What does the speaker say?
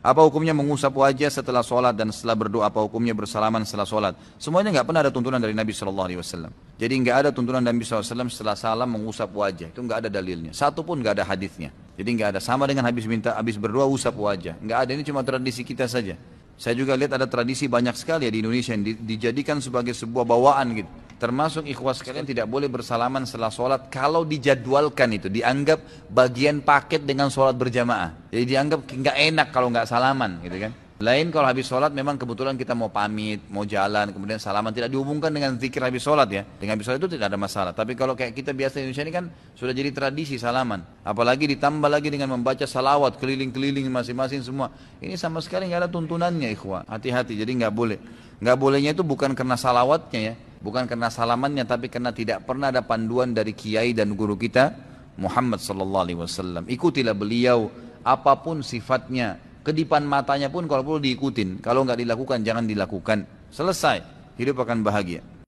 Apa hukumnya mengusap wajah setelah sholat dan setelah berdoa? Apa hukumnya bersalaman setelah sholat? Semuanya nggak pernah ada tuntunan dari Nabi Shallallahu Alaihi Wasallam. Jadi nggak ada tuntunan dari Nabi SAW setelah salam mengusap wajah. Itu nggak ada dalilnya. Satu pun nggak ada hadisnya. Jadi nggak ada sama dengan habis minta habis berdoa usap wajah. Nggak ada ini cuma tradisi kita saja. Saya juga lihat ada tradisi banyak sekali ya di Indonesia yang dijadikan sebagai sebuah bawaan gitu. Termasuk ikhwas sekalian tidak boleh bersalaman setelah sholat kalau dijadwalkan itu dianggap bagian paket dengan sholat berjamaah. Jadi dianggap nggak enak kalau nggak salaman, gitu kan? Lain kalau habis sholat memang kebetulan kita mau pamit, mau jalan, kemudian salaman tidak dihubungkan dengan zikir habis sholat ya. Dengan habis sholat itu tidak ada masalah. Tapi kalau kayak kita biasa di Indonesia ini kan sudah jadi tradisi salaman. Apalagi ditambah lagi dengan membaca salawat keliling-keliling masing-masing semua. Ini sama sekali nggak ada tuntunannya ikhwah. Hati-hati, jadi nggak boleh. Nggak bolehnya itu bukan karena salawatnya ya bukan karena salamannya tapi karena tidak pernah ada panduan dari kiai dan guru kita Muhammad sallallahu alaihi wasallam. Ikutilah beliau apapun sifatnya, kedipan matanya pun kalau perlu diikutin. Kalau nggak dilakukan jangan dilakukan. Selesai, hidup akan bahagia.